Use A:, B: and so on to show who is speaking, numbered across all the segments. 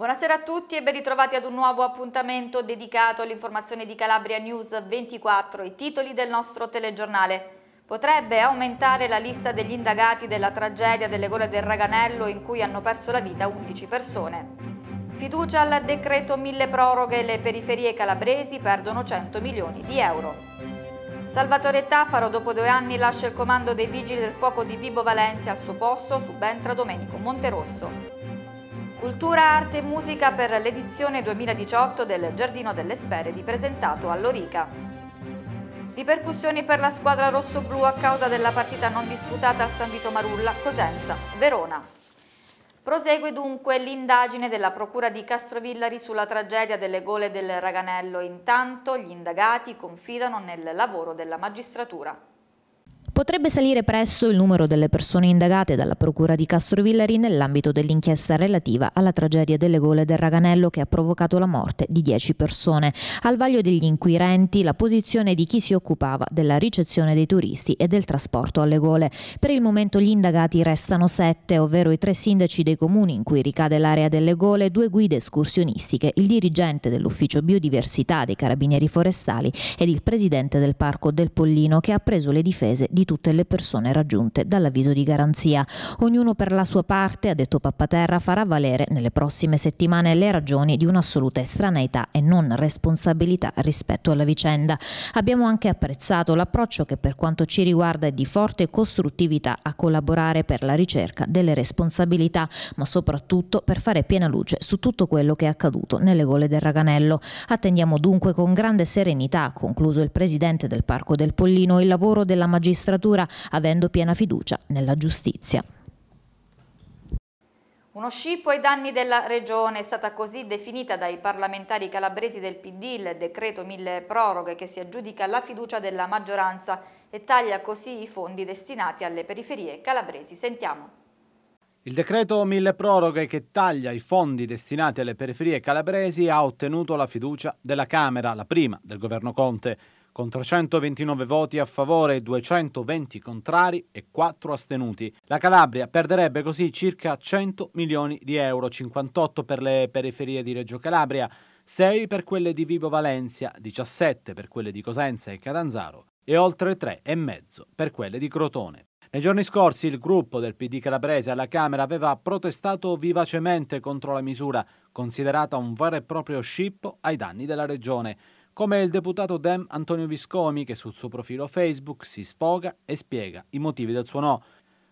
A: Buonasera a tutti e ben ritrovati ad un nuovo appuntamento dedicato all'informazione di Calabria News 24, i titoli del nostro telegiornale. Potrebbe aumentare la lista degli indagati della tragedia delle gole del Raganello in cui hanno perso la vita 11 persone. Fiducia al decreto mille proroghe, le periferie calabresi perdono 100 milioni di euro. Salvatore Tafaro dopo due anni lascia il comando dei Vigili del Fuoco di Vibo Valencia al suo posto, subentra Domenico Monterosso. Cultura, arte e musica per l'edizione 2018 del Giardino delle Speredi presentato a Lorica. Ripercussioni per la squadra rosso-blu a causa della partita non disputata al San Vito Marulla, Cosenza, Verona. Prosegue dunque l'indagine della Procura di Castrovillari sulla tragedia delle gole del Raganello. Intanto gli indagati confidano nel lavoro della magistratura.
B: Potrebbe salire presto il numero delle persone indagate dalla Procura di Castrovillari nell'ambito dell'inchiesta relativa alla tragedia delle gole del Raganello che ha provocato la morte di 10 persone. Al vaglio degli inquirenti la posizione di chi si occupava della ricezione dei turisti e del trasporto alle gole. Per il momento gli indagati restano 7, ovvero i tre sindaci dei comuni in cui ricade l'area delle gole, due guide escursionistiche, il dirigente dell'ufficio biodiversità dei carabinieri forestali ed il presidente del parco del Pollino che ha preso le difese di tutte le persone raggiunte dall'avviso di garanzia. Ognuno per la sua parte, ha detto Pappaterra, farà valere nelle prossime settimane le ragioni di un'assoluta estraneità e non responsabilità rispetto alla vicenda. Abbiamo anche apprezzato l'approccio che per quanto ci riguarda è di forte costruttività a collaborare per la ricerca delle responsabilità, ma soprattutto per fare piena luce su tutto quello che è accaduto nelle gole del Raganello. Attendiamo dunque con grande serenità, concluso il presidente del Parco del Pollino, il lavoro della magistratura magistratura, avendo piena fiducia nella giustizia.
A: Uno scippo ai danni della Regione è stata così definita dai parlamentari calabresi del PD il decreto mille proroghe che si aggiudica la fiducia della maggioranza e taglia così i fondi destinati alle periferie calabresi. Sentiamo.
C: Il decreto mille proroghe che taglia i fondi destinati alle periferie calabresi ha ottenuto la fiducia della Camera, la prima del governo Conte con 329 voti a favore, 220 contrari e 4 astenuti. La Calabria perderebbe così circa 100 milioni di euro, 58 per le periferie di Reggio Calabria, 6 per quelle di Vibo Valencia, 17 per quelle di Cosenza e Catanzaro e oltre 3,5 per quelle di Crotone. Nei giorni scorsi il gruppo del PD calabrese alla Camera aveva protestato vivacemente contro la misura, considerata un vero e proprio scippo ai danni della regione come il deputato Dem Antonio Viscomi che sul suo profilo Facebook si sfoga e spiega i motivi del suo no.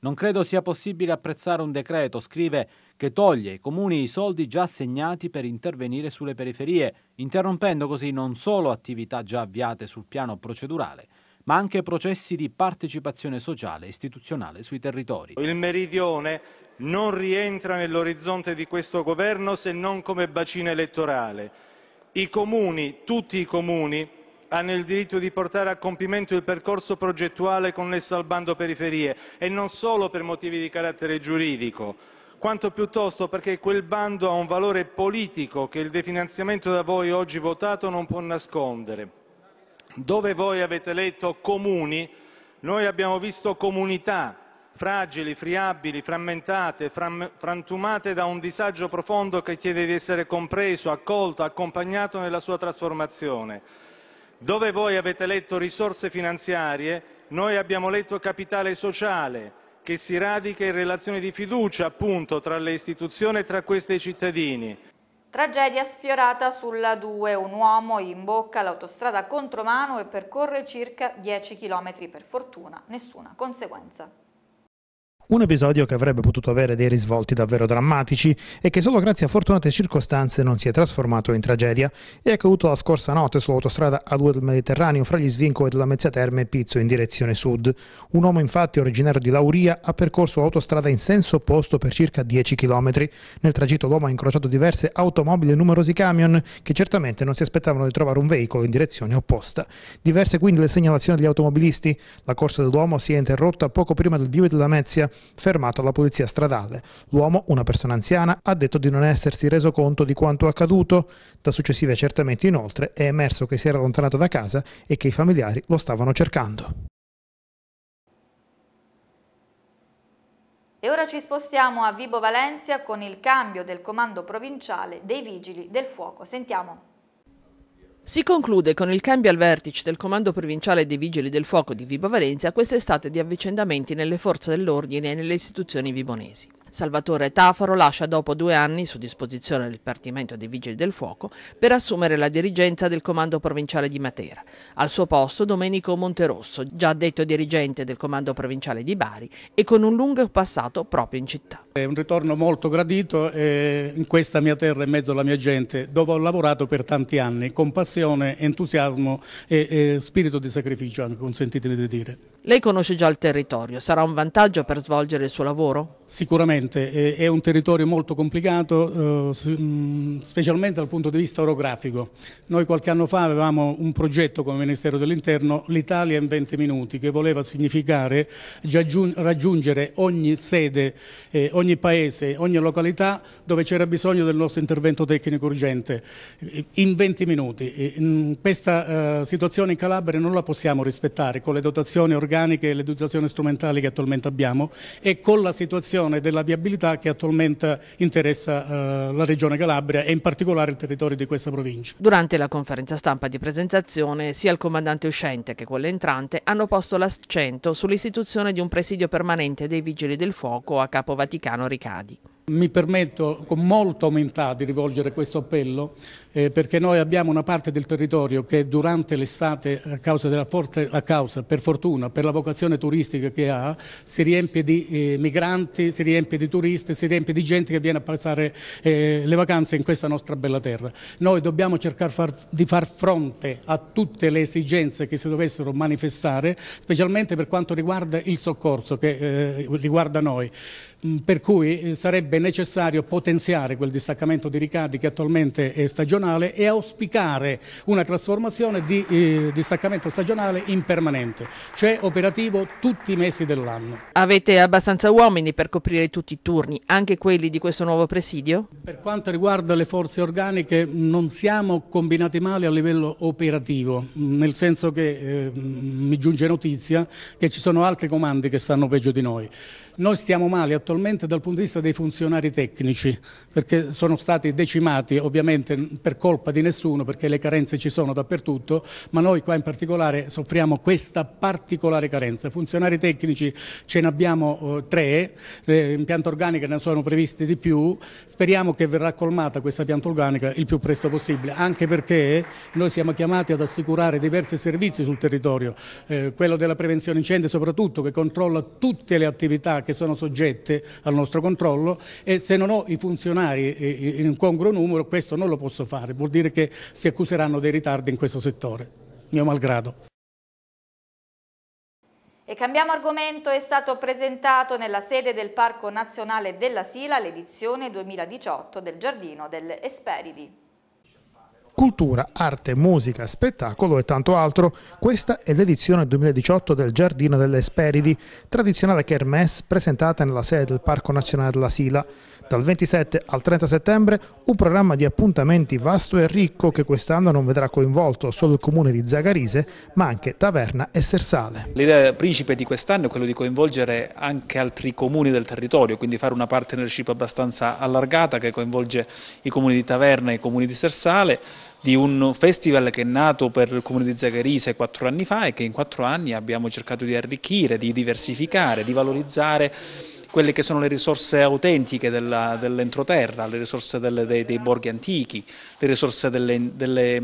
C: Non credo sia possibile apprezzare un decreto, scrive, che toglie ai comuni i soldi già assegnati per intervenire sulle periferie, interrompendo così non solo attività già avviate sul piano procedurale, ma anche processi di partecipazione sociale e istituzionale sui territori. Il meridione non rientra nell'orizzonte di questo governo se non come bacino elettorale i comuni, tutti i comuni hanno il diritto di portare a compimento il percorso progettuale connesso al bando periferie e non solo per motivi di carattere giuridico quanto piuttosto perché quel bando ha un valore politico che il definanziamento da voi oggi votato non può nascondere. dove voi avete letto comuni noi abbiamo visto comunità fragili, friabili, frammentate, fram frantumate da un disagio profondo che chiede di essere compreso, accolto, accompagnato nella sua trasformazione. Dove voi avete letto risorse finanziarie, noi abbiamo letto capitale sociale, che si radica in relazioni di fiducia, appunto, tra le istituzioni e tra questi cittadini.
A: Tragedia sfiorata sulla 2. Un uomo imbocca l'autostrada contromano e percorre circa 10 km. Per fortuna, nessuna conseguenza.
D: Un
E: episodio che avrebbe potuto avere dei risvolti davvero drammatici e che solo grazie a fortunate circostanze non si è trasformato in tragedia. È accaduto la scorsa notte sull'autostrada A2 del Mediterraneo fra gli svincoli della Mezzia Terme e Pizzo in direzione sud. Un uomo infatti originario di Lauria ha percorso l'autostrada in senso opposto per circa 10 km. Nel tragitto l'uomo ha incrociato diverse automobili e numerosi camion che certamente non si aspettavano di trovare un veicolo in direzione opposta. Diverse quindi le segnalazioni degli automobilisti. La corsa dell'uomo si è interrotta poco prima del bivio della Mezia fermato alla polizia stradale. L'uomo, una persona anziana, ha detto di non essersi reso conto di quanto accaduto. Da successivi accertamenti inoltre è emerso che si era allontanato da casa e che i familiari lo stavano cercando.
A: E ora ci spostiamo a Vibo Valencia con il cambio del comando provinciale dei Vigili del Fuoco. Sentiamo.
F: Si conclude con il cambio al vertice del Comando Provinciale dei Vigili del Fuoco di Vibo Valencia quest'estate di avvicendamenti nelle forze dell'ordine e nelle istituzioni vibonesi. Salvatore Tafaro lascia dopo due anni su disposizione del Dipartimento dei Vigili del Fuoco per assumere la dirigenza del Comando Provinciale di Matera. Al suo posto Domenico Monterosso, già detto dirigente del Comando Provinciale di Bari e con un
G: lungo passato proprio in città. È un ritorno molto gradito eh, in questa mia terra e in mezzo alla mia gente, dove ho lavorato per tanti anni, con passione motivazione, entusiasmo e, e spirito di sacrificio, anche consentitemi di dire.
F: Lei conosce già il territorio, sarà un vantaggio per svolgere il suo
G: lavoro? Sicuramente, è un territorio molto complicato, eh, mm, specialmente dal punto di vista orografico. Noi qualche anno fa avevamo un progetto come Ministero dell'Interno, l'Italia in 20 minuti, che voleva significare raggiungere ogni sede, eh, ogni paese, ogni località dove c'era bisogno del nostro intervento tecnico urgente, in 20 minuti. Mm, questa eh, situazione in Calabria non la possiamo rispettare con le dotazioni organiche organiche e le dotazioni strumentali che attualmente abbiamo e con la situazione della viabilità che attualmente interessa eh, la Regione Calabria e in particolare il territorio di questa provincia.
F: Durante la conferenza stampa di presentazione sia il comandante uscente che quello entrante hanno posto l'accento sull'istituzione di un presidio permanente dei Vigili del Fuoco a Capo Vaticano Ricadi.
G: Mi permetto con molta umiltà di rivolgere questo appello eh, perché noi abbiamo una parte del territorio che durante l'estate a causa della forte, a causa, per fortuna, per la vocazione turistica che ha, si riempie di eh, migranti, si riempie di turisti, si riempie di gente che viene a passare eh, le vacanze in questa nostra bella terra. Noi dobbiamo cercare far, di far fronte a tutte le esigenze che si dovessero manifestare, specialmente per quanto riguarda il soccorso che eh, riguarda noi, mm, per cui eh, sarebbe sarebbe necessario potenziare quel distaccamento di ricadi che attualmente è stagionale e auspicare una trasformazione di eh, distaccamento stagionale in permanente, cioè operativo tutti i mesi dell'anno. Avete abbastanza uomini per coprire tutti i turni, anche quelli di questo nuovo presidio? Per quanto riguarda le forze organiche non siamo combinati male a livello operativo, nel senso che eh, mi giunge notizia che ci sono altri comandi che stanno peggio di noi. Noi stiamo male attualmente dal punto di vista dei funzionari funzionari tecnici, perché sono stati decimati ovviamente per colpa di nessuno, perché le carenze ci sono dappertutto, ma noi qua in particolare soffriamo questa particolare carenza. Funzionari tecnici ce ne abbiamo eh, tre, eh, in pianta organica ne sono previsti di più, speriamo che verrà colmata questa pianta organica il più presto possibile, anche perché noi siamo chiamati ad assicurare diversi servizi sul territorio, eh, quello della prevenzione incendi soprattutto, che controlla tutte le attività che sono soggette al nostro controllo e se non ho i funzionari in un congruo numero questo non lo posso fare, vuol dire che si accuseranno dei ritardi in questo settore, mio malgrado.
A: E cambiamo argomento, è stato presentato nella sede del Parco Nazionale della Sila l'edizione 2018 del Giardino delle Esperidi
E: cultura, arte, musica, spettacolo e tanto altro. Questa è l'edizione 2018 del Giardino delle Esperidi, tradizionale kermesse presentata nella sede del Parco Nazionale della Sila. Dal 27 al 30 settembre un programma di appuntamenti vasto e ricco che quest'anno non vedrà coinvolto solo il comune di Zagarise, ma anche Taverna e Sersale.
C: L'idea principe di quest'anno è quella di coinvolgere anche altri comuni del territorio, quindi fare una partnership abbastanza allargata che coinvolge i comuni di Taverna e i comuni di Sersale di un festival che è nato per il comune di Zagherise quattro anni fa e che in quattro anni abbiamo cercato di arricchire, di diversificare, di valorizzare quelle che sono le risorse autentiche dell'entroterra, dell le risorse delle, dei, dei, borghi antichi, le risorse delle, delle, eh,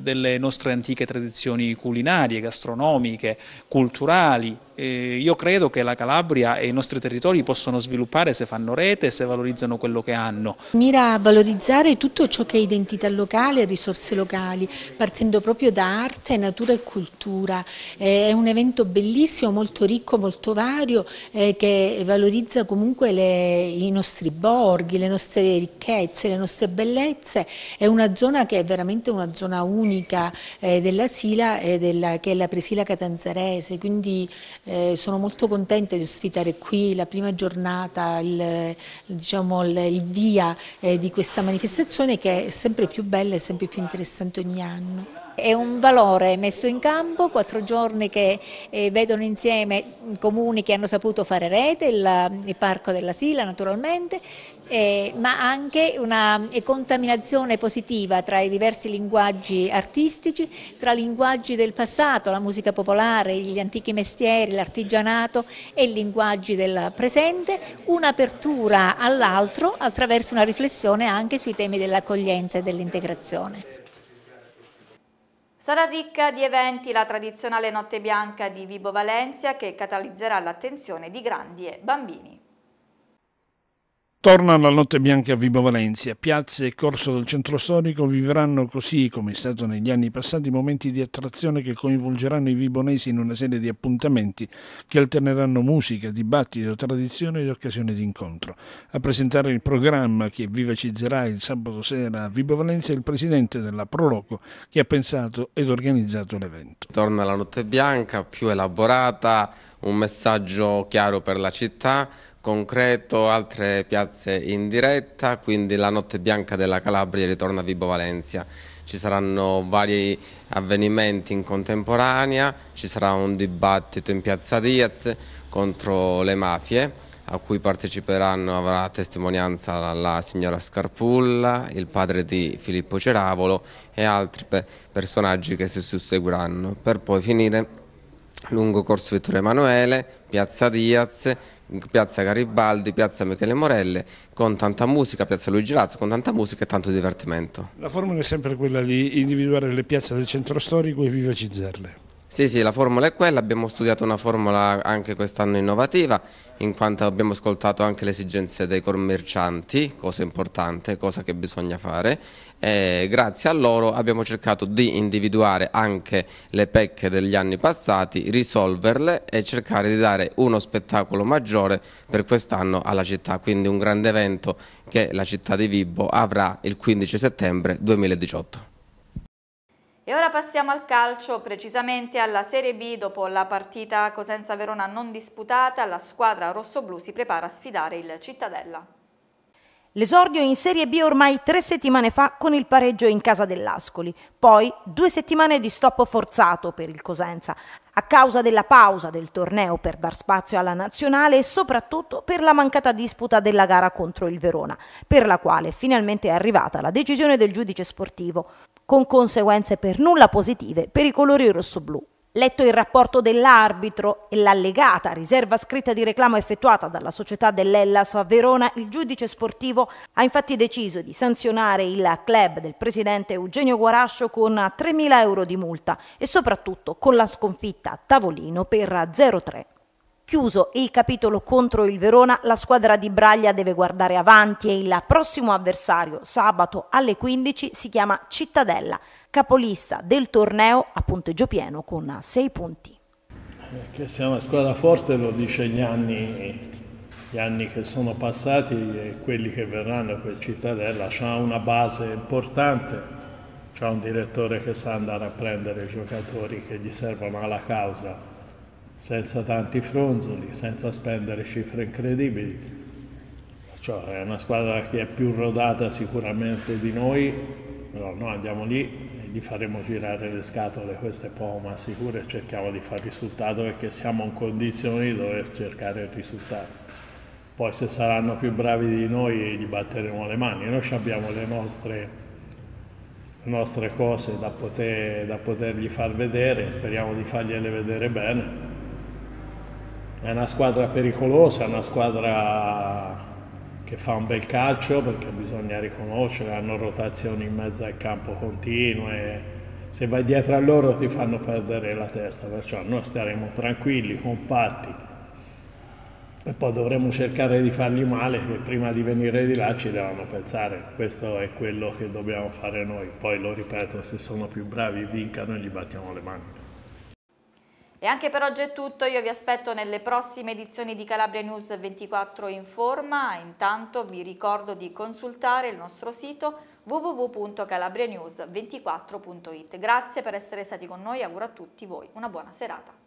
C: delle nostre antiche tradizioni culinarie, gastronomiche, culturali, eh, io credo che la Calabria e i nostri territori possono sviluppare se fanno rete e se valorizzano quello che hanno.
F: Mira a valorizzare tutto ciò che è identità locale, e risorse locali, partendo proprio da arte, natura e cultura. Eh, è un evento bellissimo, molto ricco, molto vario, eh, che valorizza comunque le, i nostri borghi, le nostre ricchezze, le nostre bellezze. È una zona che è veramente una zona unica eh, della Sila, della, che è la Presila Catanzarese, quindi eh, sono molto contenta di ospitare qui la prima giornata, il, diciamo, il, il via eh, di questa manifestazione che è sempre più bella e sempre più interessante ogni anno.
B: È un valore messo in campo, quattro giorni che eh, vedono insieme comuni che hanno saputo fare rete, il, il parco della Sila naturalmente, eh, ma anche una eh, contaminazione positiva tra i diversi linguaggi artistici, tra linguaggi del passato, la musica popolare, gli antichi mestieri, l'artigianato e i linguaggi del presente, un'apertura all'altro attraverso una riflessione anche sui temi dell'accoglienza e dell'integrazione.
A: Sarà ricca di eventi la tradizionale Notte Bianca di Vibo Valencia che catalizzerà l'attenzione di grandi e bambini.
H: Torna la notte bianca a Vibo Valencia. Piazze e corso del centro storico vivranno così, come è stato negli anni passati, momenti di attrazione che coinvolgeranno i vibonesi in una serie di appuntamenti che alterneranno musica, dibattito, tradizione ed occasione di incontro. A presentare il programma che vivacizzerà il sabato sera a Vibo Valencia è il presidente della Proloco che ha pensato ed organizzato l'evento.
D: Torna la notte bianca, più elaborata, un messaggio chiaro per la città concreto, altre piazze in diretta, quindi la notte bianca della Calabria ritorna a Vibo Valencia. Ci saranno vari avvenimenti in contemporanea, ci sarà un dibattito in piazza Diaz contro le mafie a cui parteciperanno, avrà testimonianza la, signora Scarpulla, il padre di Filippo Ceravolo e altri personaggi che si susseguiranno, per poi finire lungo Corso Vittorio Emanuele, Piazza Diaz, Piazza Garibaldi, Piazza Michele Morelle, con tanta musica, Piazza Luigi Lazzo, con tanta musica e tanto divertimento.
H: La formula è sempre quella di individuare le piazze del centro storico e vivacizzarle.
D: Sì, sì, la formula è quella, abbiamo studiato una formula anche quest'anno innovativa in quanto abbiamo ascoltato anche le esigenze dei commercianti, cosa importante, cosa che bisogna fare e grazie a loro abbiamo cercato di individuare anche le pecche degli anni passati, risolverle e cercare di dare uno spettacolo maggiore per quest'anno alla città, quindi un grande evento che la città di Vibo avrà il 15 settembre 2018.
A: E ora passiamo al calcio, precisamente alla Serie B. Dopo la partita Cosenza-Verona non disputata, la squadra rossoblù si prepara a sfidare il Cittadella.
F: L'esordio in Serie B ormai tre settimane fa con il pareggio in casa dell'Ascoli, poi due settimane di stop forzato per il Cosenza, a causa della pausa del torneo per dar spazio alla nazionale e soprattutto per la mancata disputa della gara contro il Verona, per la quale finalmente è arrivata la decisione del giudice sportivo con conseguenze per nulla positive per i colori rosso-blu. Letto il rapporto dell'arbitro e l'allegata riserva scritta di reclamo effettuata dalla società dell'Ellas a Verona, il giudice sportivo ha infatti deciso di sanzionare il club del presidente Eugenio Guarascio con 3.000 euro di multa e soprattutto con la sconfitta a tavolino per 0-3. Chiuso il capitolo contro il Verona, la squadra di Braglia deve guardare avanti e il prossimo avversario, sabato alle 15, si chiama Cittadella, capolista del torneo a punteggio pieno con 6 punti.
H: Eh, che sia una squadra forte lo dice gli anni, gli anni che sono passati e quelli che verranno per Cittadella. Ha una base importante, c'è un direttore che sa andare a prendere i giocatori che gli servono alla causa senza tanti fronzoli, senza spendere cifre incredibili. Cioè, è una squadra che è più rodata sicuramente di noi, però noi andiamo lì e gli faremo girare le scatole, queste poma sicure e cerchiamo di fare risultato perché siamo in condizioni di dover cercare il risultato. Poi se saranno più bravi di noi gli batteremo le mani, noi abbiamo le nostre nostre cose da, poter, da, potergli far vedere, speriamo di fargliele vedere bene è una squadra pericolosa, è una squadra che fa un bel calcio perché bisogna riconoscere, hanno rotazioni in mezzo al campo continue, se vai dietro a loro ti fanno perdere la testa, perciò noi staremo tranquilli, compatti e poi dovremo cercare di fargli male che prima di venire di là ci devono pensare, questo è quello che dobbiamo fare noi, poi lo ripeto, se sono più bravi vincano e gli battiamo le mani.
A: E anche per oggi è tutto, io vi aspetto nelle prossime edizioni di Calabria News 24 in forma, intanto vi ricordo di consultare il nostro sito www.calabrianews24.it. Grazie per essere stati con noi, auguro a tutti voi una buona serata.